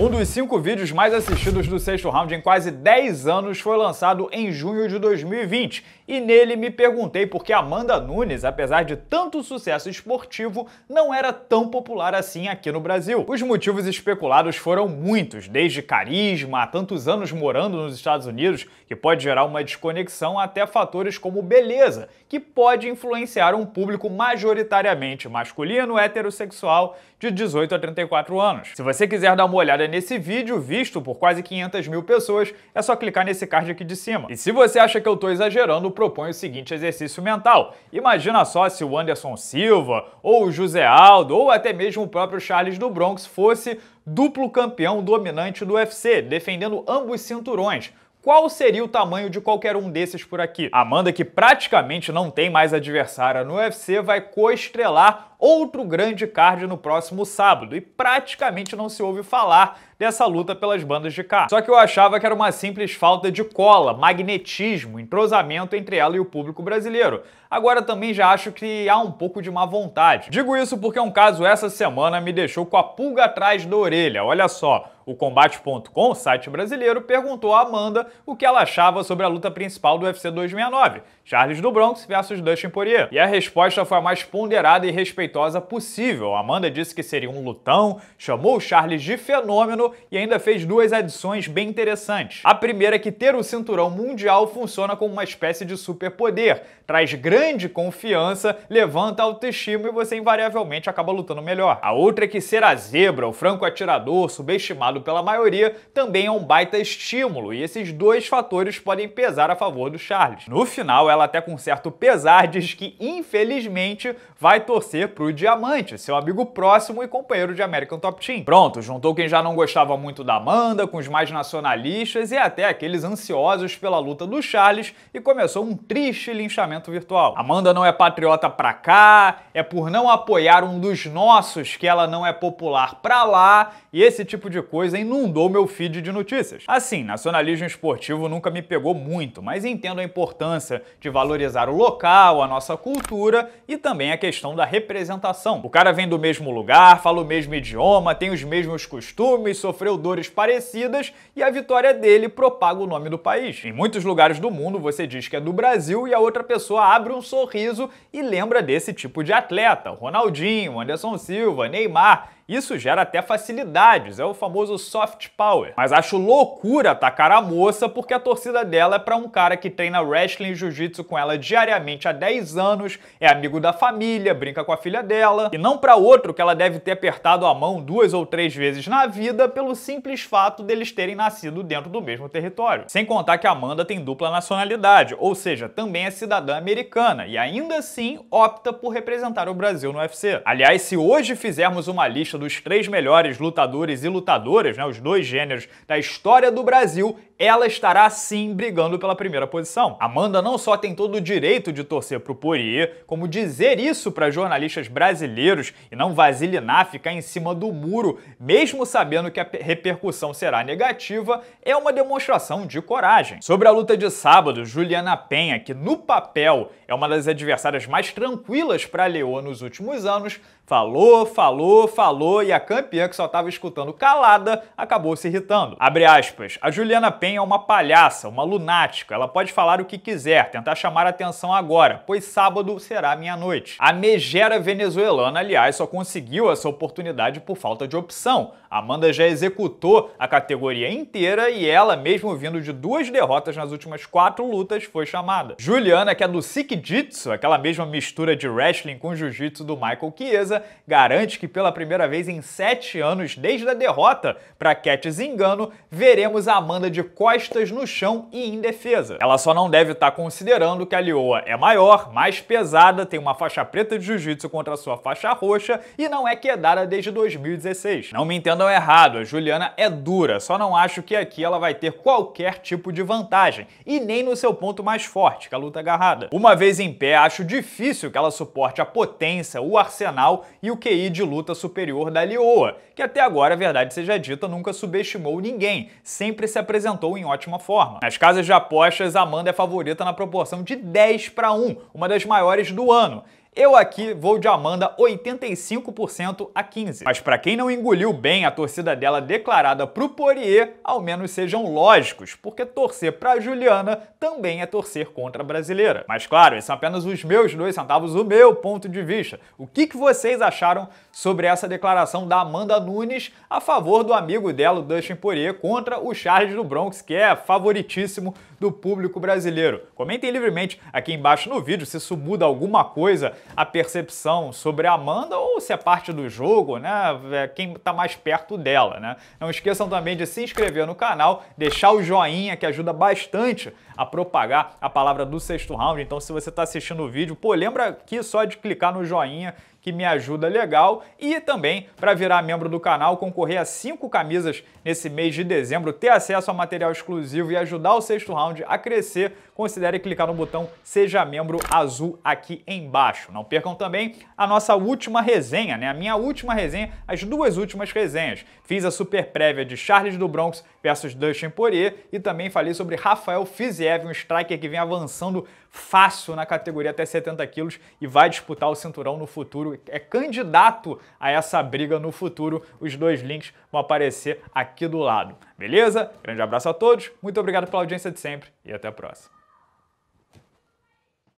Um dos cinco vídeos mais assistidos do sexto round em quase 10 anos foi lançado em junho de 2020 e nele me perguntei por que Amanda Nunes, apesar de tanto sucesso esportivo, não era tão popular assim aqui no Brasil. Os motivos especulados foram muitos, desde carisma, há tantos anos morando nos Estados Unidos, que pode gerar uma desconexão, até fatores como beleza, que pode influenciar um público majoritariamente masculino, heterossexual, de 18 a 34 anos. Se você quiser dar uma olhada nesse vídeo, visto por quase 500 mil pessoas, é só clicar nesse card aqui de cima. E se você acha que eu tô exagerando, propõe o seguinte exercício mental. Imagina só se o Anderson Silva, ou o José Aldo, ou até mesmo o próprio Charles do Bronx fosse duplo campeão dominante do UFC, defendendo ambos cinturões. Qual seria o tamanho de qualquer um desses por aqui? Amanda, que praticamente não tem mais adversária no UFC, vai coestrelar outro grande card no próximo sábado e praticamente não se ouve falar dessa luta pelas bandas de cá. Só que eu achava que era uma simples falta de cola, magnetismo, entrosamento entre ela e o público brasileiro. Agora também já acho que há um pouco de má vontade. Digo isso porque um caso essa semana me deixou com a pulga atrás da orelha. Olha só, o Combate.com, site brasileiro, perguntou a Amanda o que ela achava sobre a luta principal do UFC 269, Charles do Bronx versus Dustin Poirier. E a resposta foi a mais ponderada e respeitosa possível. Amanda disse que seria um lutão, chamou o Charles de fenômeno e ainda fez duas adições bem interessantes. A primeira é que ter o cinturão mundial funciona como uma espécie de superpoder, traz grande confiança, levanta autoestima e você invariavelmente acaba lutando melhor. A outra é que ser a zebra, o franco atirador, subestimado pela maioria, também é um baita estímulo e esses dois fatores podem pesar a favor do Charles. No final, ela ela até com certo pesar diz que infelizmente vai torcer pro Diamante, seu amigo próximo e companheiro de American Top Team. Pronto, juntou quem já não gostava muito da Amanda com os mais nacionalistas e até aqueles ansiosos pela luta do Charles e começou um triste linchamento virtual. Amanda não é patriota pra cá, é por não apoiar um dos nossos que ela não é popular pra lá e esse tipo de coisa inundou meu feed de notícias. Assim, nacionalismo esportivo nunca me pegou muito, mas entendo a importância de de valorizar o local, a nossa cultura e também a questão da representação. O cara vem do mesmo lugar, fala o mesmo idioma, tem os mesmos costumes, sofreu dores parecidas e a vitória dele propaga o nome do país. Em muitos lugares do mundo você diz que é do Brasil e a outra pessoa abre um sorriso e lembra desse tipo de atleta, Ronaldinho, Anderson Silva, Neymar isso gera até facilidades, é o famoso soft power. Mas acho loucura atacar a moça porque a torcida dela é para um cara que treina wrestling e jiu-jitsu com ela diariamente há 10 anos, é amigo da família, brinca com a filha dela, e não para outro que ela deve ter apertado a mão duas ou três vezes na vida pelo simples fato deles terem nascido dentro do mesmo território. Sem contar que Amanda tem dupla nacionalidade, ou seja, também é cidadã americana e ainda assim opta por representar o Brasil no UFC. Aliás, se hoje fizermos uma lista dos três melhores lutadores e lutadoras, né, os dois gêneros da história do Brasil, ela estará sim brigando pela primeira posição. Amanda não só tem todo o direito de torcer pro Poirier, como dizer isso para jornalistas brasileiros e não vasilinar, ficar em cima do muro, mesmo sabendo que a repercussão será negativa, é uma demonstração de coragem. Sobre a luta de sábado, Juliana Penha, que no papel é uma das adversárias mais tranquilas para Leoa nos últimos anos, falou, falou, falou falou e a campeã, que só estava escutando calada, acabou se irritando. Abre aspas. A Juliana Penha é uma palhaça, uma lunática. Ela pode falar o que quiser, tentar chamar atenção agora, pois sábado será minha noite. A megera venezuelana, aliás, só conseguiu essa oportunidade por falta de opção. Amanda já executou a categoria inteira e ela, mesmo vindo de duas derrotas nas últimas quatro lutas, foi chamada. Juliana, que é do Sikh Jitsu, aquela mesma mistura de wrestling com jiu-jitsu do Michael Chiesa, garante que pela primeira vez vez em sete anos desde a derrota para Cat Zingano, veremos a Amanda de costas no chão e indefesa. Ela só não deve estar tá considerando que a Lioa é maior, mais pesada, tem uma faixa preta de jiu-jitsu contra a sua faixa roxa e não é quedada desde 2016. Não me entendam errado, a Juliana é dura, só não acho que aqui ela vai ter qualquer tipo de vantagem, e nem no seu ponto mais forte, que é a luta agarrada. Uma vez em pé, acho difícil que ela suporte a potência, o arsenal e o QI de luta superior da Lioa, que até agora, a verdade seja dita, nunca subestimou ninguém, sempre se apresentou em ótima forma. Nas casas de apostas, Amanda é favorita na proporção de 10 para 1, uma das maiores do ano. Eu aqui vou de Amanda 85% a 15%. Mas para quem não engoliu bem a torcida dela declarada pro Poirier, ao menos sejam lógicos, porque torcer pra Juliana também é torcer contra a brasileira. Mas claro, esses são apenas os meus dois centavos, o meu ponto de vista. O que, que vocês acharam sobre essa declaração da Amanda Nunes a favor do amigo dela, o Dustin Poirier, contra o Charles do Bronx, que é favoritíssimo do público brasileiro? Comentem livremente aqui embaixo no vídeo se isso muda alguma coisa a percepção sobre a Amanda ou se é parte do jogo, né? É quem está mais perto dela, né? Não esqueçam também de se inscrever no canal, deixar o joinha que ajuda bastante a propagar a palavra do sexto round. Então, se você está assistindo o vídeo, pô, lembra aqui só de clicar no joinha que me ajuda legal. E também, para virar membro do canal, concorrer a cinco camisas nesse mês de dezembro, ter acesso a material exclusivo e ajudar o sexto round a crescer, considere clicar no botão Seja Membro azul aqui embaixo. Não percam também a nossa última resenha, né? A minha última resenha, as duas últimas resenhas. Fiz a super prévia de Charles do Bronx versus Dustin Poirier e também falei sobre Rafael Fizier CBF, um striker que vem avançando fácil na categoria até 70 quilos e vai disputar o cinturão no futuro. É candidato a essa briga no futuro. Os dois links vão aparecer aqui do lado. Beleza? Grande abraço a todos, muito obrigado pela audiência de sempre e até a próxima.